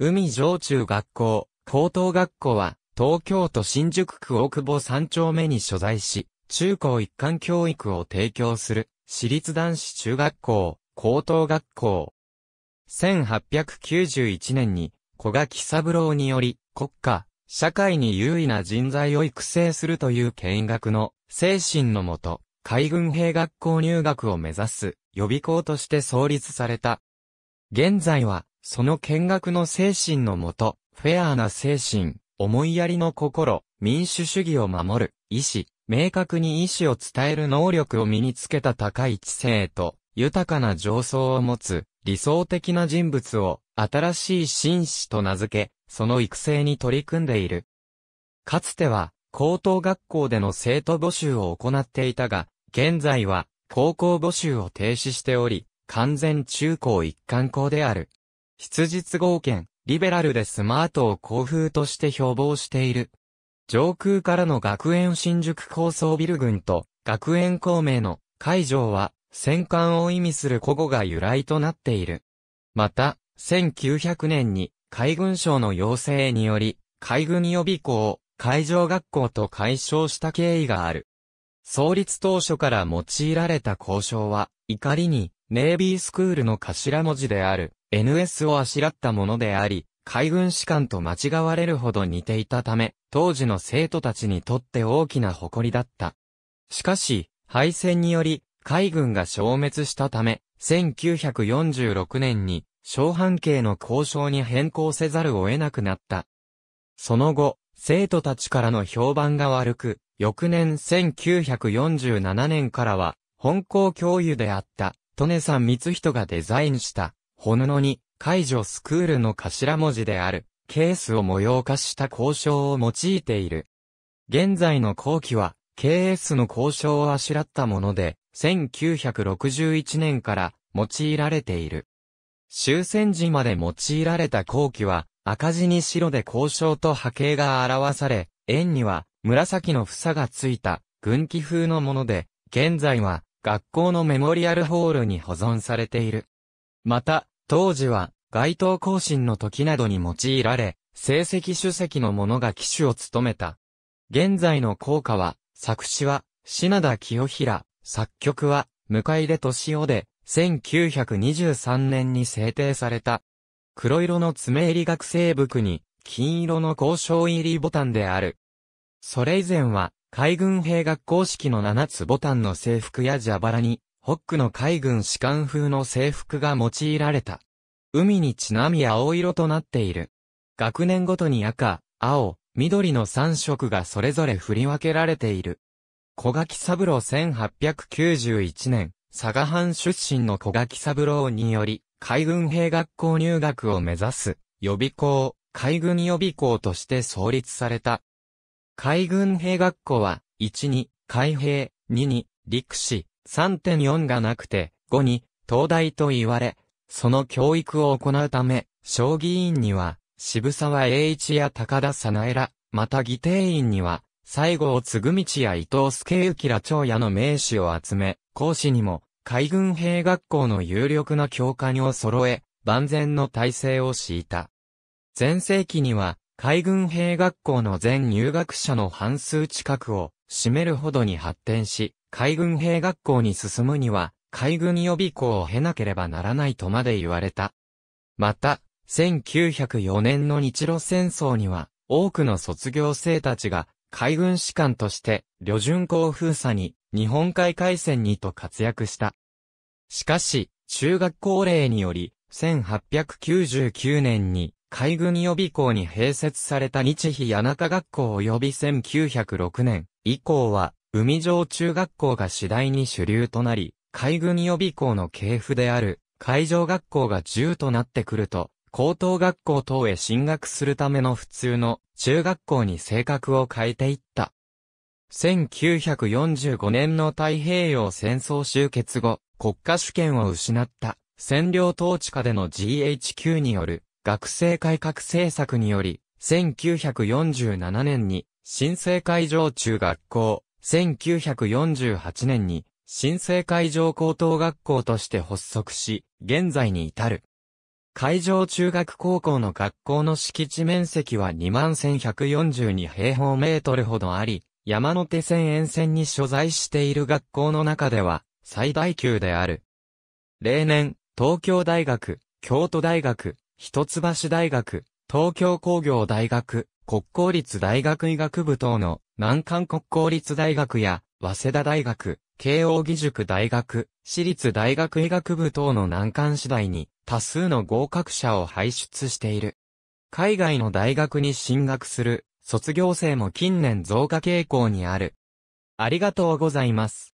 海上中学校、高等学校は、東京都新宿区大久保三丁目に所在し、中高一貫教育を提供する、私立男子中学校、高等学校。1891年に、小垣三郎により、国家、社会に優位な人材を育成するという見学の精神のもと、海軍兵学校入学を目指す予備校として創立された。現在はその見学の精神のもと、フェアな精神、思いやりの心、民主主義を守る、意志、明確に意志を伝える能力を身につけた高い知性と、豊かな情操を持つ、理想的な人物を、新しい紳士と名付け、その育成に取り組んでいる。かつては、高等学校での生徒募集を行っていたが、現在は、高校募集を停止しており、完全中高一貫校である。筆実合憲、リベラルでスマートを興風として標榜している。上空からの学園新宿高層ビル群と学園孔明の会場は戦艦を意味する古語が由来となっている。また、1900年に海軍省の要請により海軍予備校を海上学校と解消した経緯がある。創立当初から用いられた交渉は怒りにネイビースクールの頭文字である NS をあしらったものであり、海軍士官と間違われるほど似ていたため、当時の生徒たちにとって大きな誇りだった。しかし、敗戦により、海軍が消滅したため、1946年に、小半径の交渉に変更せざるを得なくなった。その後、生徒たちからの評判が悪く、翌年1947年からは、本校教諭であった利根ん光人がデザインした、ほぬのに、解除スクールの頭文字である、ケースを模様化した交渉を用いている。現在の後期は、KS の交渉をあしらったもので、1961年から用いられている。終戦時まで用いられた後期は、赤字に白で交渉と波形が表され、円には紫の房がついた軍旗風のもので、現在は学校のメモリアルホールに保存されている。また、当時は、該当更新の時などに用いられ、成績主席の者が機種を務めた。現在の校歌は、作詞は、品田清平、作曲は、向井出敏夫で、1923年に制定された。黒色の爪入り学生服に、金色の交渉入りボタンである。それ以前は、海軍兵学校式の七つボタンの制服や蛇腹に、ホックの海軍士官風の制服が用いられた。海にちなみ青色となっている。学年ごとに赤、青、緑の3色がそれぞれ振り分けられている。小垣三郎1891年、佐賀藩出身の小垣三郎により、海軍兵学校入学を目指す、予備校、海軍予備校として創立された。海軍兵学校は、1に、海兵、2に、陸士、3.4がなくて、5に、東大と言われ、その教育を行うため、将棋院には、渋沢栄一や高田早苗ら、また議定院には、西郷嗣道や伊藤助幸ら長屋の名士を集め、講師にも、海軍兵学校の有力な教官を揃え、万全の体制を敷いた。前世紀には、海軍兵学校の全入学者の半数近くを占めるほどに発展し、海軍兵学校に進むには、海軍予備校を経なければならないとまで言われた。また、1904年の日露戦争には、多くの卒業生たちが、海軍士官として、旅順校封鎖に、日本海海戦にと活躍した。しかし、中学校令により、1899年に、海軍予備校に併設された日比谷中学校及び1906年以降は、海上中学校が次第に主流となり、海軍予備校の系譜である海上学校が10となってくると、高等学校等へ進学するための普通の中学校に性格を変えていった。1945年の太平洋戦争終結後、国家主権を失った占領統治下での GHQ による学生改革政策により、1947年に新生会場中学校、1948年に新生会場高等学校として発足し、現在に至る。会場中学高校の学校の敷地面積は2142平方メートルほどあり、山手線沿線に所在している学校の中では最大級である。例年、東京大学、京都大学、一橋大学、東京工業大学、国公立大学医学部等の難関国公立大学や、早稲田大学、慶応義塾大学、私立大学医学部等の難関次第に多数の合格者を輩出している。海外の大学に進学する卒業生も近年増加傾向にある。ありがとうございます。